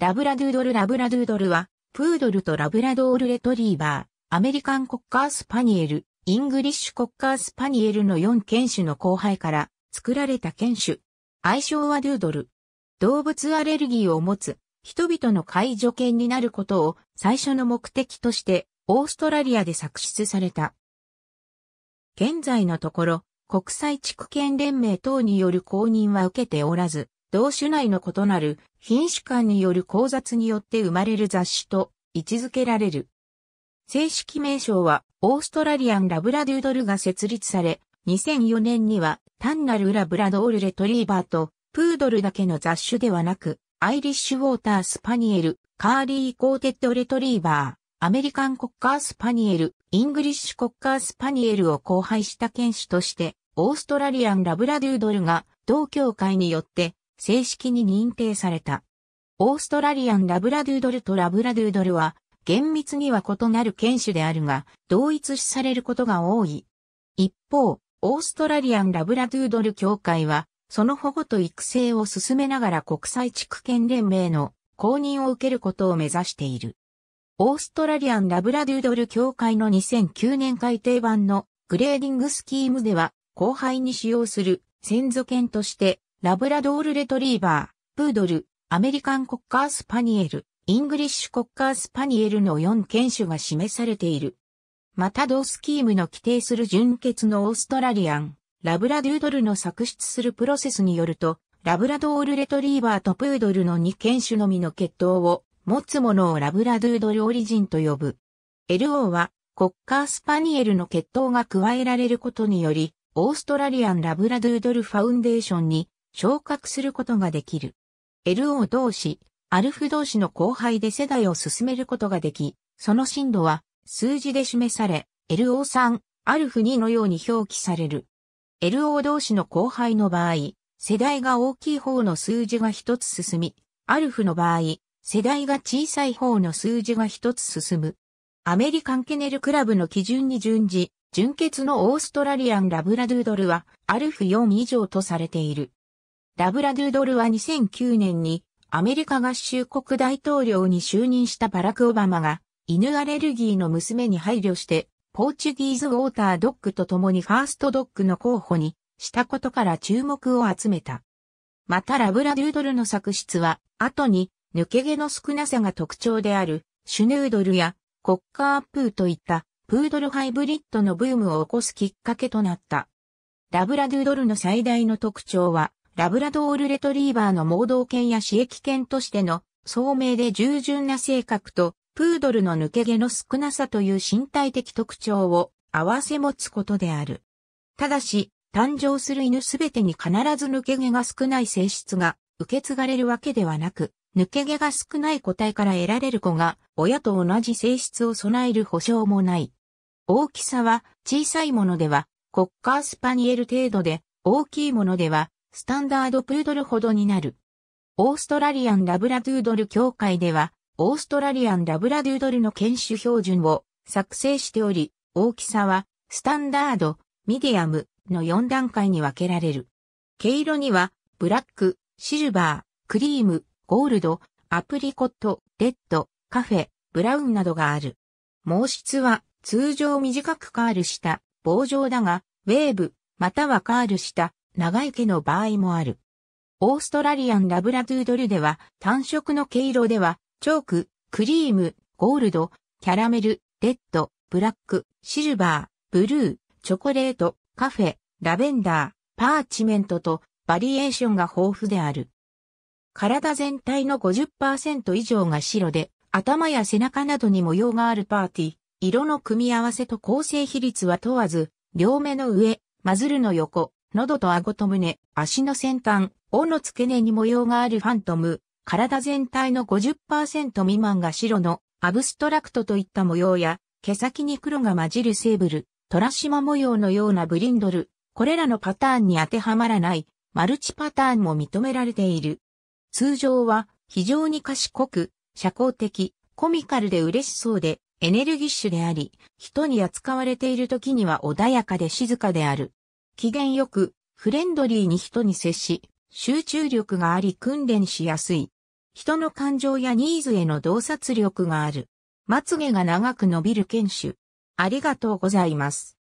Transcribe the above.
ラブラドゥードルラブラドゥードルは、プードルとラブラドールレトリーバー、アメリカンコッカースパニエル、イングリッシュコッカースパニエルの4犬種の後輩から作られた犬種。愛称はドゥードル。動物アレルギーを持つ人々の介助犬になることを最初の目的としてオーストラリアで作出された。現在のところ、国際地区犬連盟等による公認は受けておらず、同種内の異なる品種間による交雑によって生まれる雑種と位置づけられる。正式名称はオーストラリアンラブラドゥードルが設立され、2004年には単なるラブラドールレトリーバーとプードルだけの雑種ではなく、アイリッシュウォータースパニエル、カーリーコーテッドレトリーバー、アメリカンコッカースパニエル、イングリッシュコッカースパニエルを交配した犬種として、オーストラリアンラブラドゥードルが同協会によって正式に認定された。オーストラリアンラブラドゥードルとラブラドゥードルは厳密には異なる犬種であるが同一視されることが多い。一方、オーストラリアンラブラドゥードル協会はその保護と育成を進めながら国際地区犬連盟の公認を受けることを目指している。オーストラリアンラブラドゥードル協会の2009年改定版のグレーディングスキームでは後輩に使用する先祖犬としてラブラドールレトリーバー、プードル、アメリカンコッカースパニエル、イングリッシュコッカースパニエルの4犬種が示されている。また同スキームの規定する純血のオーストラリアン、ラブラドゥードルの作出するプロセスによると、ラブラドールレトリーバーとプードルの2犬種のみの血統を持つものをラブラドゥードルオリジンと呼ぶ。LO はコッカースパニエルの血統が加えられることにより、オーストラリアンラブラドゥードルファウンデーションに昇格することができる。LO 同士、アルフ同士の後輩で世代を進めることができ、その進度は数字で示され、LO3、アルフ2のように表記される。LO 同士の後輩の場合、世代が大きい方の数字が一つ進み、アルフの場合、世代が小さい方の数字が一つ進む。アメリカンケネルクラブの基準に準じ、純血のオーストラリアンラブラドゥードルはアルフ4以上とされている。ラブラドゥードルは2009年にアメリカ合衆国大統領に就任したバラク・オバマが犬アレルギーの娘に配慮してポーチュギーズ・ウォータードッグと共にファーストドッグの候補にしたことから注目を集めた。またラブラドゥードルの作出は後に抜け毛の少なさが特徴であるシュヌードルやコッカープーといったプードルハイブリッドのブームを起こすきっかけとなった。ラブラドゥードルの最大の特徴はラブラドールレトリーバーの盲導犬や刺激犬としての、聡明で従順な性格と、プードルの抜け毛の少なさという身体的特徴を併せ持つことである。ただし、誕生する犬すべてに必ず抜け毛が少ない性質が受け継がれるわけではなく、抜け毛が少ない個体から得られる子が親と同じ性質を備える保証もない。大きさは小さいものではコッカースパニエル程度で大きいものではスタンダードプードルほどになる。オーストラリアンラブラドゥードル協会では、オーストラリアンラブラドゥードルの研修標準を作成しており、大きさは、スタンダード、ミディアムの4段階に分けられる。毛色には、ブラック、シルバー、クリーム、ゴールド、アプリコット、レッド、カフェ、ブラウンなどがある。毛質は通常短くカールした棒状だが、ウェーブまたはカールした長い毛の場合もある。オーストラリアンラブラドゥードルでは単色の毛色ではチョーク、クリーム、ゴールド、キャラメル、レッド、ブラック、シルバー、ブルー、チョコレート、カフェ、ラベンダー、パーチメントとバリエーションが豊富である。体全体の50%以上が白で、頭や背中などに模様があるパーティー、色の組み合わせと構成比率は問わず、両目の上、マズルの横、喉と顎と胸、足の先端、尾の付け根に模様があるファントム、体全体の50%未満が白のアブストラクトといった模様や、毛先に黒が混じるセーブル、トラシマ模様のようなブリンドル、これらのパターンに当てはまらない、マルチパターンも認められている。通常は非常に賢く、社交的、コミカルで嬉しそうで、エネルギッシュであり、人に扱われている時には穏やかで静かである。機嫌よく、フレンドリーに人に接し、集中力があり訓練しやすい。人の感情やニーズへの洞察力がある。まつげが長く伸びる犬種。ありがとうございます。